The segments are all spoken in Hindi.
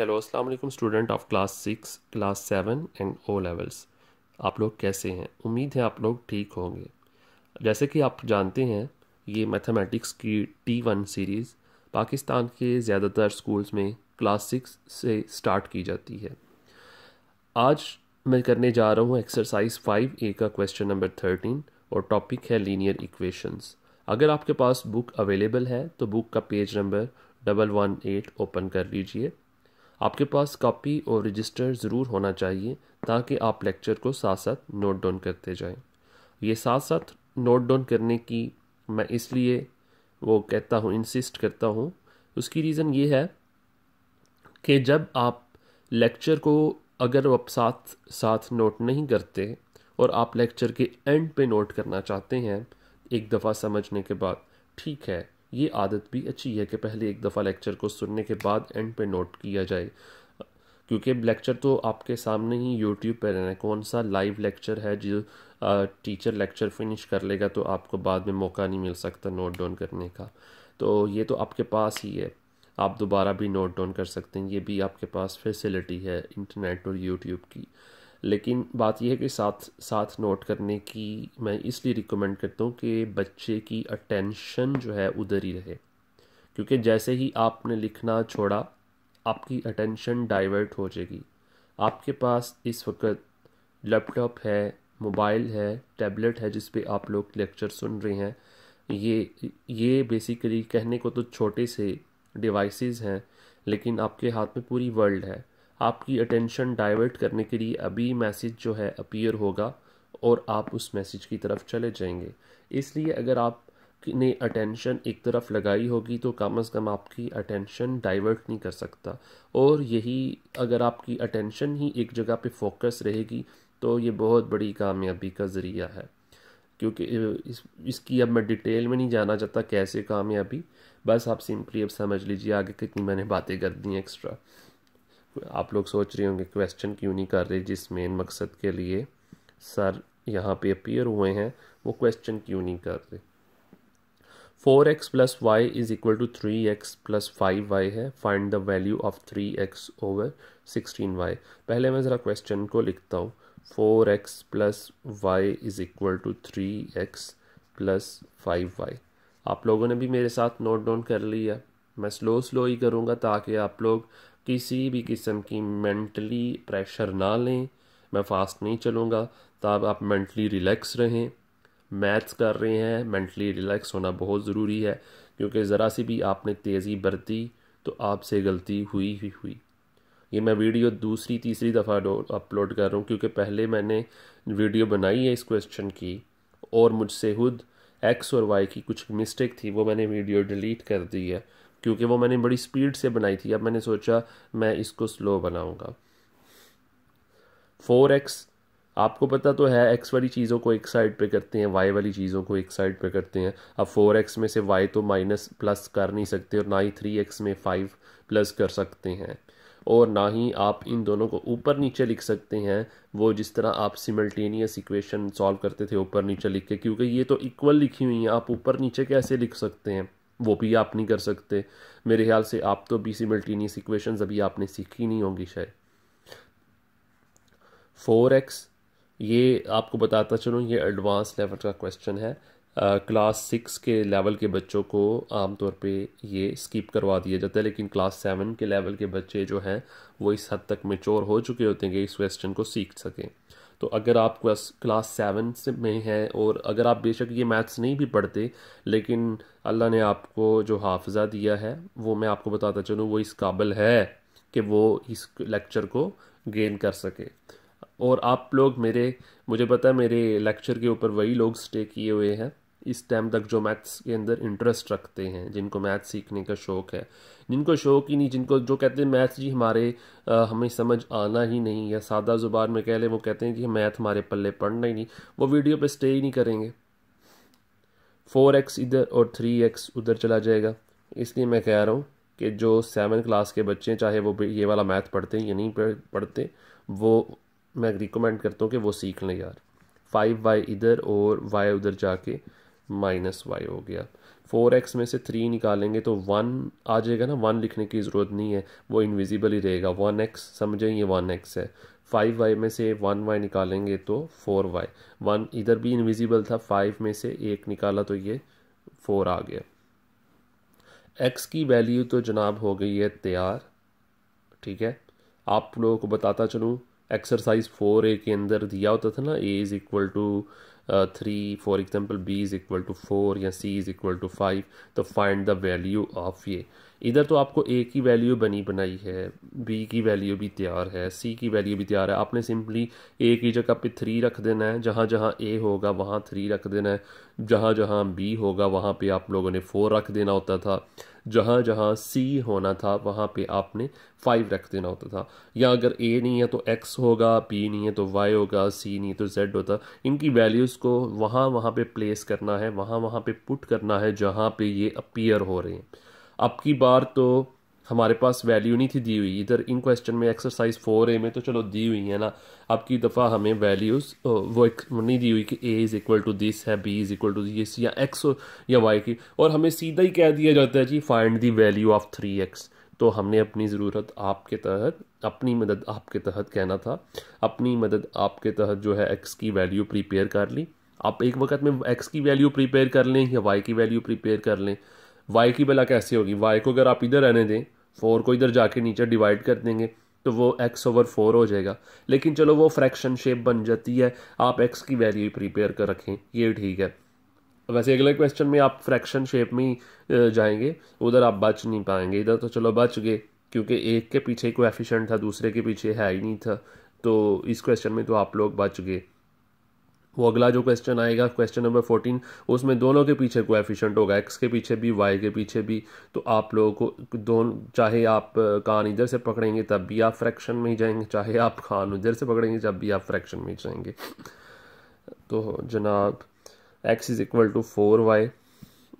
हेलो अस्सलाम वालेकुम student of class six class seven and O levels आप लोग कैसे हैं उम्मीद है आप लोग ठीक होंगे जैसे कि आप जानते हैं ये मैथमेटिक्स की टी वन सीरीज़ पाकिस्तान के ज़्यादातर स्कूल्स में क्लास सिक्स से स्टार्ट की जाती है आज मैं करने जा रहा हूँ एक्सरसाइज फाइव ए का क्वेश्चन नंबर थर्टीन और टॉपिक है लीनियर इक्वेशंस अगर आपके पास बुक अवेलेबल है तो बुक का page number double one eight open कर लीजिए आपके पास कॉपी और रजिस्टर ज़रूर होना चाहिए ताकि आप लेक्चर को साथ साथ नोट डाउन करते जाएं ये साथ साथ नोट डाउन करने की मैं इसलिए वो कहता हूँ इंसिस्ट करता हूँ उसकी रीज़न ये है कि जब आप लेक्चर को अगर आप साथ साथ नोट नहीं करते और आप लेक्चर के एंड पे नोट करना चाहते हैं एक दफ़ा समझने के बाद ठीक है ये आदत भी अच्छी है कि पहले एक दफ़ा लेक्चर को सुनने के बाद एंड पे नोट किया जाए क्योंकि लेक्चर तो आपके सामने ही यूट्यूब पर रहना है कौन सा लाइव लेक्चर है जो टीचर लेक्चर फिनिश कर लेगा तो आपको बाद में मौका नहीं मिल सकता नोट डाउन करने का तो ये तो आपके पास ही है आप दोबारा भी नोट डाउन कर सकते हैं ये भी आपके पास फैसिलिटी है इंटरनेट और यूट्यूब की लेकिन बात यह है कि साथ साथ नोट करने की मैं इसलिए रिकमेंड करता हूँ कि बच्चे की अटेंशन जो है उधर ही रहे क्योंकि जैसे ही आपने लिखना छोड़ा आपकी अटेंशन डाइवर्ट हो जाएगी आपके पास इस वक्त लैपटॉप है मोबाइल है टैबलेट है जिस पे आप लोग लेक्चर सुन रहे हैं ये ये बेसिकली कहने को तो छोटे से डिवाइसेस हैं लेकिन आपके हाथ में पूरी वर्ल्ड है आपकी अटेंशन डाइवर्ट करने के लिए अभी मैसेज जो है अपीयर होगा और आप उस मैसेज की तरफ चले जाएंगे इसलिए अगर आप ने अटेंशन एक तरफ लगाई होगी तो कम अज़ कम आपकी अटेंशन डाइवर्ट नहीं कर सकता और यही अगर आपकी अटेंशन ही एक जगह पे फोकस रहेगी तो ये बहुत बड़ी कामयाबी का ज़रिया है क्योंकि इस, इसकी अब मैं डिटेल में नहीं जाना चाहता कैसे कामयाबी बस आप सिंपली अब समझ लीजिए आगे कितनी मैंने बातें कर दी एक्स्ट्रा आप लोग सोच रहे होंगे क्वेश्चन क्यों नहीं कर रहे जिस मेन मकसद के लिए सर यहाँ पे अपीयर हुए हैं वो क्वेश्चन क्यों नहीं कर रहे four x plus y is equal to three x plus five y है find the value of three x over sixteen y पहले मैं ज़रा क्वेश्चन को लिखता हूँ four x plus y is equal to three x plus five y आप लोगों ने भी मेरे साथ नोट डाउन कर लिया मैं स्लो स्लो ही करूँगा ताकि आप लोग किसी भी किस्म की मेंटली प्रेशर ना लें मैं फास्ट नहीं चलूँगा तब आप मेंटली रिलैक्स रहें मैथ्स कर रहे हैं मेंटली रिलैक्स होना बहुत ज़रूरी है क्योंकि ज़रा सी भी आपने तेज़ी बरती तो आपसे गलती हुई ही हुई ये मैं वीडियो दूसरी तीसरी दफ़ा अपलोड कर रहा हूँ क्योंकि पहले मैंने वीडियो बनाई है इस क्वेश्चन की और मुझसे खुद एक्स और वाई की कुछ मिस्टेक थी वो मैंने वीडियो डिलीट कर दी है क्योंकि वो मैंने बड़ी स्पीड से बनाई थी अब मैंने सोचा मैं इसको स्लो बनाऊँगा फोर एक्स आपको पता तो है एक्स वाली चीज़ों को एक साइड पे करते हैं वाई वाली चीज़ों को एक साइड पे करते हैं अब फोर एक्स में से वाई तो माइनस प्लस कर नहीं सकते और ना ही थ्री एक्स में फाइव प्लस कर सकते हैं और ना ही आप इन दोनों को ऊपर नीचे लिख सकते हैं वो जिस तरह आप सिमल्टेनियस इक्वेशन सॉल्व करते थे ऊपर नीचे लिख के क्योंकि ये तो इक्वल लिखी हुई हैं आप ऊपर नीचे कैसे लिख सकते हैं वो भी आप नहीं कर सकते मेरे ख्याल से आप तो बी सी मल्टीनियस इक्वेशन अभी आपने सीखी नहीं होंगी शायद फोर एक्स ये आपको बताता चलूँ ये एडवांस लेवल का क्वेश्चन है क्लास सिक्स के लेवल के बच्चों को आमतौर पे ये स्किप करवा दिया जाता है लेकिन क्लास सेवन के लेवल के बच्चे जो हैं वो इस हद तक मेचोर हो चुके होते हैं कि इस क्वेश्चन को सीख सकें तो अगर आप क्लास क्लास सेवन से में हैं और अगर आप बेशक ये मैथ्स नहीं भी पढ़ते लेकिन अल्लाह ने आपको जो हाफजा दिया है वो मैं आपको बताता चलूँ वो इस काबिल है कि वो इस लेक्चर को गेन कर सके और आप लोग मेरे मुझे पता है मेरे लेक्चर के ऊपर वही लोग स्टे किए हुए हैं इस टाइम तक जो मैथ्स के अंदर इंटरेस्ट रखते हैं जिनको मैथ सीखने का शौक़ है जिनको शौक़ ही नहीं जिनको जो कहते हैं मैथ्स जी हमारे आ, हमें समझ आना ही नहीं या सादा ज़ुबान में कह लें वो कहते हैं कि मैथ हमारे पल्ले पढ़ना ही नहीं वो वीडियो पे स्टे ही नहीं करेंगे फोर एक्स इधर और थ्री एक्स उधर चला जाएगा इसलिए मैं कह रहा हूँ कि जो सेवन क्लास के बच्चे चाहे वो ये वाला मैथ पढ़ते हैं या नहीं पढ़ते वो मैं रिकमेंड करता हूँ कि वो सीख लें यार फाइव वाई इधर और वाई उधर जाके माइनस वाई हो गया फोर एक्स में से थ्री निकालेंगे तो वन आ जाएगा ना वन लिखने की ज़रूरत नहीं है वो इनविजिबल ही रहेगा वन एक्स समझें ये वन एक्स है फाइव वाई में से वन वाई निकालेंगे तो फोर वाई वन इधर भी इनविजिबल था फाइव में से एक निकाला तो ये फोर आ गया एक्स की वैल्यू तो जनाब हो गई है तैयार ठीक है आप लोगों को बताता चलूँ एक्सरसाइज फोर ए के अंदर दिया होता था ना A is equal to Uh, 3 for example b is equal to 4 या c is equal to 5 तो find the value of a इधर तो आपको ए की वैल्यू बनी बनाई है बी की वैल्यू भी तैयार है सी की वैल्यू भी तैयार है आपने सिंपली ए की जगह पे थ्री रख देना है जहाँ जहाँ ए होगा वहाँ थ्री रख देना है जहाँ जहाँ बी होगा वहाँ पे आप लोगों ने फोर रख देना होता था जहाँ जहाँ सी होना था वहाँ पे आपने फाइव रख देना होता था या अगर ए नहीं है तो एक्स होगा बी नहीं है तो वाई होगा सी नहीं है तो जेड होता इनकी वैल्यूज़ को वहाँ वहाँ पे प्लेस करना है वहाँ वहाँ पे पुट करना है जहाँ पे ये अपीयर हो रहे हैं अब की बार तो हमारे पास वैल्यू नहीं थी दी हुई इधर इन क्वेश्चन में एक्सरसाइज फोर ए में तो चलो दी हुई है ना अब की दफ़ा हमें वैल्यूज़ वो एक नहीं दी हुई कि A is equal to this है B is equal to this या एक्स या वाई की और हमें सीधा ही कह दिया जाता है जी find the value of three x तो हमने अपनी ज़रूरत आपके तहत अपनी मदद आपके तहत कहना था अपनी मदद आपके तहत जो है एक्स की वैल्यू प्रिपेयर कर ली आप एक वक्त में एक्स की वैल्यू प्रिपेयर कर लें या वाई की वैल्यू प्रिपेयर कर लें वाई की भला कैसे होगी वाई को अगर आप इधर रहने दें फोर को इधर जाके नीचे डिवाइड कर देंगे तो वो एक्स ओवर फोर हो जाएगा लेकिन चलो वो फ्रैक्शन शेप बन जाती है आप एक्स की वैल्यू प्रिपेयर कर रखें ये ठीक है वैसे अगले क्वेश्चन में आप फ्रैक्शन शेप में ही जाएंगे उधर आप बच नहीं पाएंगे इधर तो चलो बच गए क्योंकि एक के पीछे एफिशेंट था दूसरे के पीछे है ही नहीं था तो इस क्वेश्चन में तो आप लोग बच गए वो अगला जो क्वेश्चन आएगा क्वेश्चन नंबर फोर्टीन उसमें दोनों के पीछे को एफिशेंट होगा एक्स के पीछे भी वाई के पीछे भी तो आप लोगों को दोनों चाहे आप कान इधर से पकड़ेंगे तब भी आप फ्रैक्शन में ही जाएंगे चाहे आप कान उधर से पकड़ेंगे तब भी आप फ्रैक्शन में ही जाएंगे तो जनाब x is equal to four y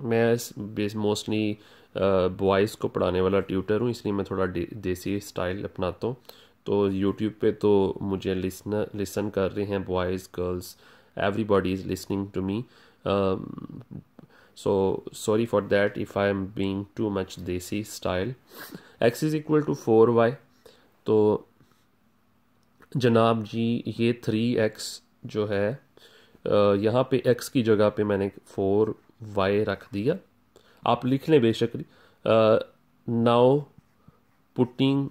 मैं मोस्टली बॉयज़ को पढ़ाने वाला ट्यूटर हूँ इसलिए मैं थोड़ा देसी स्टाइल अपनाता हूँ तो यूट्यूब पे तो मुझे लिसनर लिसन कर रहे हैं boys girls everybody is listening to me so sorry for that if I am being too much desi style x is equal to four y तो जनाब जी ये थ्री एक्स जो है uh, यहाँ पे एक्स की जगह पे मैंने फोर वाई रख दिया आप लिख लें बेशक now uh, putting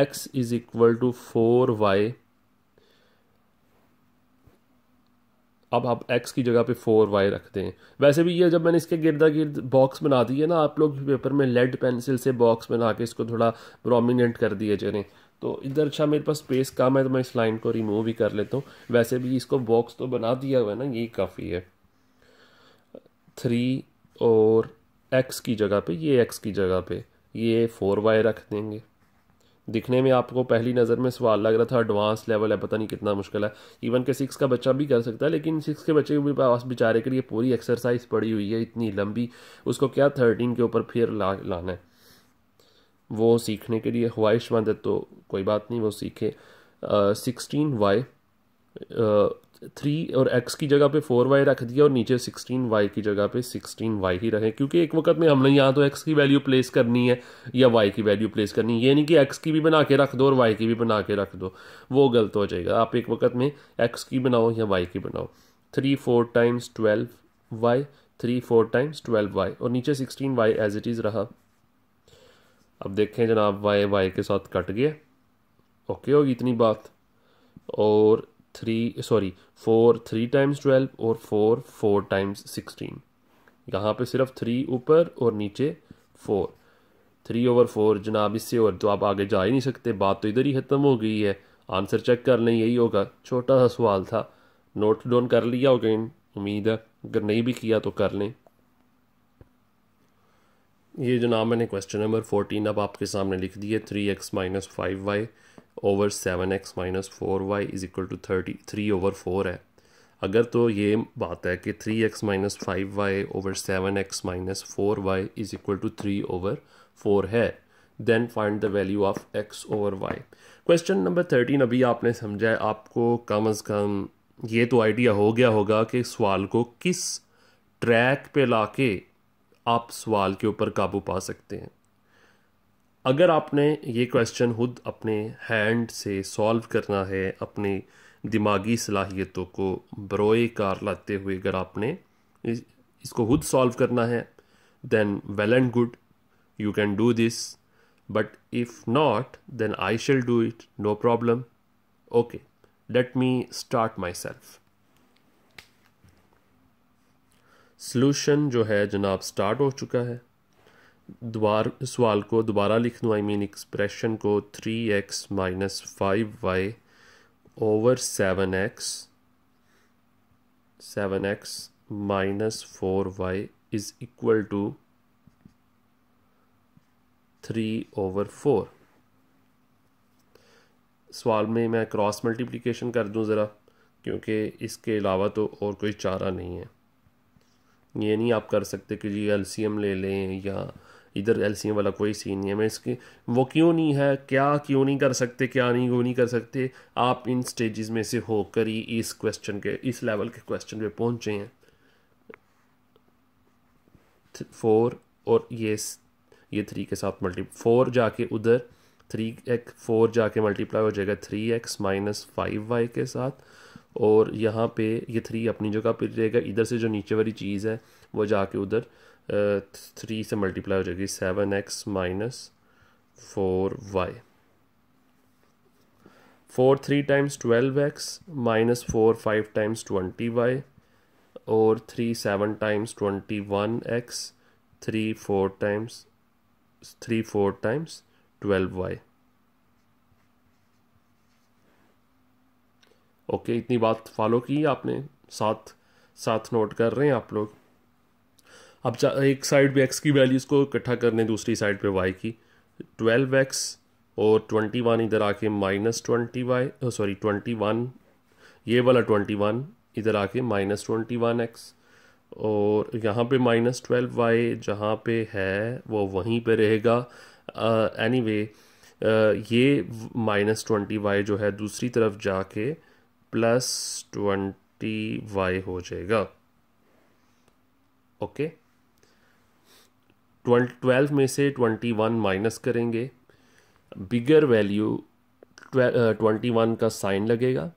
x is equal to four y अब आप एक्स की जगह पे फोर वाई रखते हैं वैसे भी ये जब मैंने इसके गिरदा गिर्द बॉक्स बना दिए ना आप लोग पेपर में लेड पेंसिल से बॉक्स बना के इसको थोड़ा प्रोमिनेंट कर दिए जरें तो इधर अच्छा मेरे पास स्पेस कम है तो मैं इस लाइन को रिमूव ही कर लेता हूँ वैसे भी इसको बॉक्स तो बना दिया हुआ है ना यही काफ़ी है थ्री और एक्स की जगह पे ये एक्स की जगह पे ये फोर वाई रख देंगे दिखने में आपको पहली नज़र में सवाल लग रहा था एडवांस लेवल है पता नहीं कितना मुश्किल है इवन के सिक्स का बच्चा भी कर सकता है लेकिन सिक्स के बच्चे के पास बेचारे के लिए पूरी एक्सरसाइज पड़ी हुई है इतनी लंबी उसको क्या थर्टीन के ऊपर फिर ला लाना है वो सीखने के लिए ख्वाहिशमंद है तो कोई बात नहीं वो सीखे सिक्सटीन वाई थ्री और एक्स की जगह पे फोर वाई रख दिया और नीचे सिक्सटीन वाई की जगह पे सिक्सटीन वाई ही रहे क्योंकि एक वक्त में हमने यहाँ तो एक्स की वैल्यू प्लेस करनी है या वाई की वैल्यू प्लेस करनी है ये नहीं कि एक्स की भी बना के रख दो और वाई की भी बना के रख दो वो गलत हो जाएगा आप एक वक्त में एक्स की बनाओ या वाई की बनाओ three four times twelve y three four times twelve y और नीचे sixteen y as it is रहा अब देखें जनाब वाई वाई के साथ कट गया ओके होगी इतनी बात और three sorry four three times twelve और फोर फोर टाइम्स सिक्सटीन यहाँ पे सिर्फ थ्री ऊपर और नीचे फोर थ्री ओवर फोर जनाब इससे और तो आप आगे जा ही नहीं सकते बात तो इधर ही ख़त्म हो गई है आंसर चेक कर लें यही होगा छोटा सा सवाल था नोट डाउन कर लिया होगा उम्मीद है अगर नहीं भी किया तो कर लें ये जो नाम मैंने क्वेश्चन नंबर फोर्टीन अब आपके सामने लिख दिए three x minus five y over seven x minus four y is equal to thirty three over four है अगर तो ये बात है कि three x minus five y over seven x minus four y is equal to three over four है then find the value of x over y question number thirteen अभी आपने समझा है आपको कम अज़ कम ये तो आइडिया हो गया होगा कि सवाल को किस ट्रैक पे लाके आप सवाल के ऊपर काबू पा सकते हैं अगर आपने ये क्वेश्चन खुद अपने हैंड से सॉल्व करना है अपनी दिमागी सलाहियतों को बरोए कार लाते हुए अगर आपने इसको खुद सॉल्व करना है then well and good you can do this but if not then I shall do it no problem okay let me start myself solution जो है जनाब स्टार्ट हो चुका है दोबार सवाल को दोबारा लिख लूँ आई मीन एक्सप्रेशन को three x minus five y over seven x seven x minus four y is equal to three over four सवाल में मैं क्रॉस मल्टीप्लिकेशन कर दूं ज़रा क्योंकि इसके अलावा तो और कोई चारा नहीं है ये नहीं आप कर सकते कि जी एल ले लें या इधर एल वाला कोई सीन नहीं है मैं इसके वो क्यों नहीं है क्या क्यों नहीं कर सकते क्या नहीं क्यों नहीं कर सकते आप इन स्टेजेस में से होकर ही इस क्वेश्चन के इस लेवल के क्वेश्चन पे पहुंचे हैं फोर और ये ये थ्री के साथ मल्टी फोर जाके उधर थ्री एक फोर जाके मल्टीप्लाई हो जाएगा three x minus five y के साथ और यहाँ पे ये थ्री अपनी जगह पर रहेगा इधर से जो नीचे वाली चीज़ है वो जाके उधर थ्री से मल्टीप्लाई हो जाएगी seven x minus four y four three times twelve x minus four five times twenty y और three seven times twenty one x three four times three four times twelve y okay इतनी बात फॉलो की आपने साथ साथ नोट कर रहे हैं आप लोग अब एक साइड पे एक्स की वैल्यूज़ को इकट्ठा करने दूसरी साइड पे वाई की ट्वेल्व एक्स और ट्वेंटी वन इधर आके minus twenty y sorry twenty one ये वाला ट्वेंटी वन इधर आके माइनस ट्वेंटी वन एक्स और यहाँ पे माइनस ट्वेल्व वाई जहाँ पे है वो वहीं पे रहेगा एनी uh, anyway, uh, ये माइनस ट्वेंटी वाई जो है दूसरी तरफ जाके प्लस ट्वेंटी वाई हो जाएगा ओके ट्वेल्व में से ट्वेंटी वन माइनस करेंगे बिगर वैल्यू ट्वेंटी वन का साइन लगेगा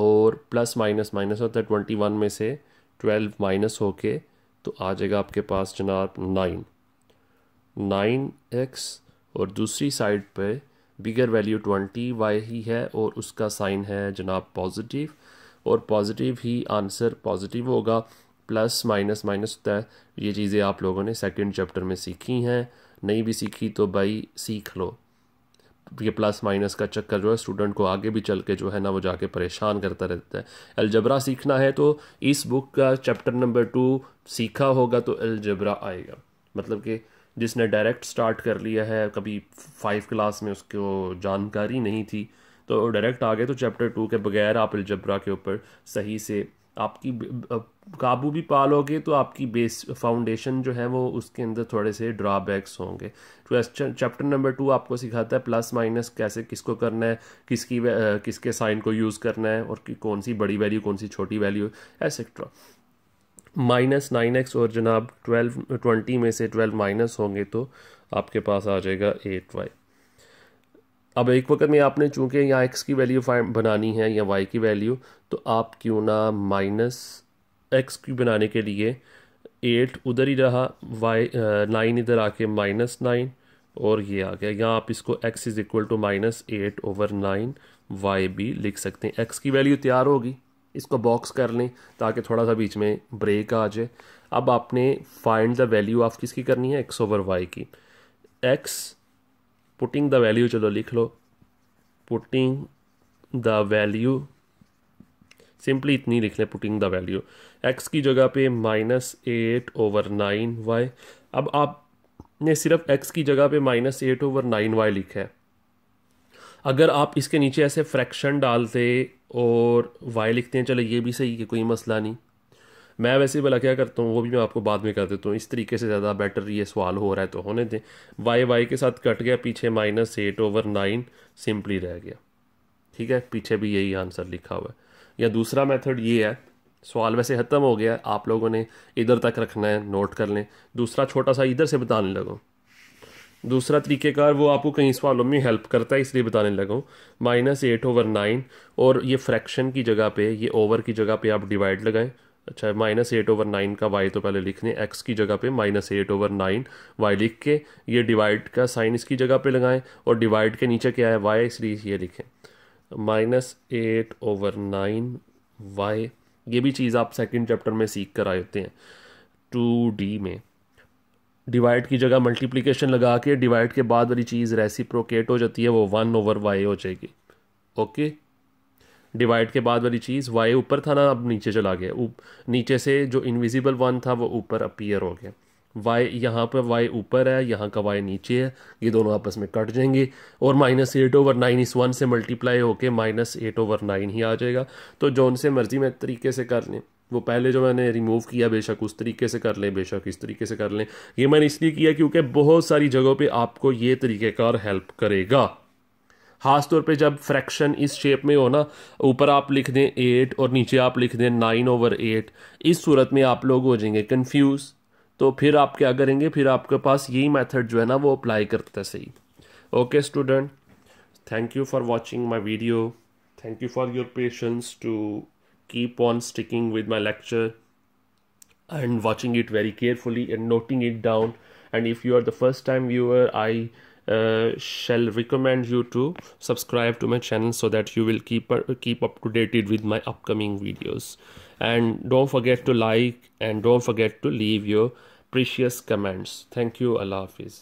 और प्लस माइनस माइनस होता है ट्वेंटी वन में से ट्वेल्व माइनस होके तो आ जाएगा आपके पास जनाब नाइन नाइन एक्स और दूसरी साइड पे बिगर वैल्यू ट्वेंटी वाई ही है और उसका साइन है जनाब पॉजिटिव और पॉजिटिव ही आंसर पॉजिटिव होगा प्लस माइनस माइनस होता है ये चीज़ें आप लोगों ने सेकंड चैप्टर में सीखी हैं नहीं भी सीखी तो भाई सीख लो ये प्लस माइनस का चक्कर जो है स्टूडेंट को आगे भी चल के जो है ना वो जाके परेशान करता रहता है अलजबरा सीखना है तो इस बुक का चैप्टर नंबर टू सीखा होगा तो अलजबरा आएगा मतलब कि जिसने डायरेक्ट स्टार्ट कर लिया है कभी फाइव क्लास में उसको जानकारी नहीं थी तो डायरेक्ट आ गए तो चैप्टर टू के बगैर आप अलजबरा के ऊपर सही से आपकी काबू भी पा लोगे तो आपकी बेस फाउंडेशन जो है वो उसके अंदर थोड़े से ड्रॉबैक्स होंगे तो चैप्टर नंबर टू आपको सिखाता है प्लस माइनस कैसे किसको करना है किसकी किसके साइन को यूज़ करना है और कौन सी बड़ी वैल्यू कौन सी छोटी value etcetera minus nine x और जनाब ट्वेल्व ट्वेंटी में से ट्वेल्व माइनस होंगे तो आपके पास आ जाएगा एट वाई अब एक वक्त में आपने चूंकि यहाँ एक्स की वैल्यू बनानी है या वाई की वैल्यू तो आप क्यों ना माइनस एक्स की बनाने के लिए एट उधर ही रहा वाई नाइन इधर आके माइनस नाइन और ये आ गया यहाँ आप इसको x is equal to minus eight over nine y भी लिख सकते हैं एक्स की वैल्यू तैयार होगी इसको बॉक्स कर लें ताकि थोड़ा सा बीच में ब्रेक आ जाए अब आपने फाइंड द वैल्यू ऑफ किसकी करनी है एक्स ओवर वाई की एक्स पुटिंग द वैल्यू चलो लिख लो पुटिंग द वैल्यू सिंपली इतनी लिख लें पुटिंग द वैल्यू एक्स की जगह पे minus eight over nine y अब आपने सिर्फ एक्स की जगह पे minus eight over nine y लिखा है अगर आप इसके नीचे ऐसे फ्रैक्शन डालते और वाई लिखते हैं चलो ये भी सही है कोई मसला नहीं मैं वैसे भला क्या करता हूँ वो भी मैं आपको बाद में कर देता हूँ इस तरीके से ज़्यादा बेटर ये सवाल हो रहा है तो होने दें वाई वाई के साथ कट गया पीछे minus eight over nine simply रह गया ठीक है पीछे भी यही आंसर लिखा हुआ है या दूसरा मेथड ये है सवाल वैसे ख़त्म हो गया आप लोगों ने इधर तक रखना है नोट कर लें दूसरा छोटा सा इधर से बताने लगो दूसरा तरीक़ेकार वो आपको कहीं सवालों में हेल्प करता है इसलिए बताने लगा हूँ माइनस एट ओवर नाइन और ये फ्रैक्शन की जगह पे ये ओवर की जगह पे आप डिवाइड लगाएं अच्छा माइनस एट ओवर नाइन का वाई तो पहले लिख लें एक्स की जगह पे minus eight over nine y लिख के ये डिवाइड का साइन इसकी जगह पे लगाएं और डिवाइड के नीचे क्या है वाई इसलिए ये लिखें minus eight over nine y ये भी चीज़ आप सेकेंड चैप्टर में सीख कर आए होते हैं टू डी में डिवाइड की जगह मल्टीप्लिकेशन लगा के डिवाइड के बाद वाली चीज़ रेसिप्रोकेट हो जाती है वो वन ओवर वाई हो जाएगी ओके डिवाइड के बाद वाली चीज़ वाई ऊपर था ना अब नीचे चला गया उप, नीचे से जो इनविजिबल वन था वो ऊपर अपीयर हो गया वाई यहाँ पर वाई ऊपर है यहाँ का वाई नीचे है ये दोनों आपस में कट जाएंगे और माइनस एट ओवर नाइन इस वन से मल्टीप्लाई होके माइनस एट ओवर नाइन ही आ जाएगा तो जो उनसे मर्जी में तरीके से कर लें वो पहले जो मैंने रिमूव किया बेशक उस तरीके से कर लें बेशक इस तरीके से कर लें ये मैंने इसलिए किया क्योंकि बहुत सारी जगहों पे आपको ये तरीक़ेकार हेल्प करेगा खास तौर पे जब फ्रैक्शन इस शेप में हो ना ऊपर आप लिख दें एट और नीचे आप लिख दें नाइन ओवर एट इस सूरत में आप लोग हो जाएंगे कन्फ्यूज़ तो फिर आप क्या करेंगे फिर आपके पास यही मेथड जो है ना वो अप्लाई है सही okay student thank you for watching my video thank you for your patience to keep on sticking with my lecture and watching it very carefully and noting it down and if you are the first time viewer i uh, shall recommend you to subscribe to my channel so that you will keep uh, keep up to date with my upcoming videos and don't forget to like and don't forget to leave your precious comments thank you allah hafiz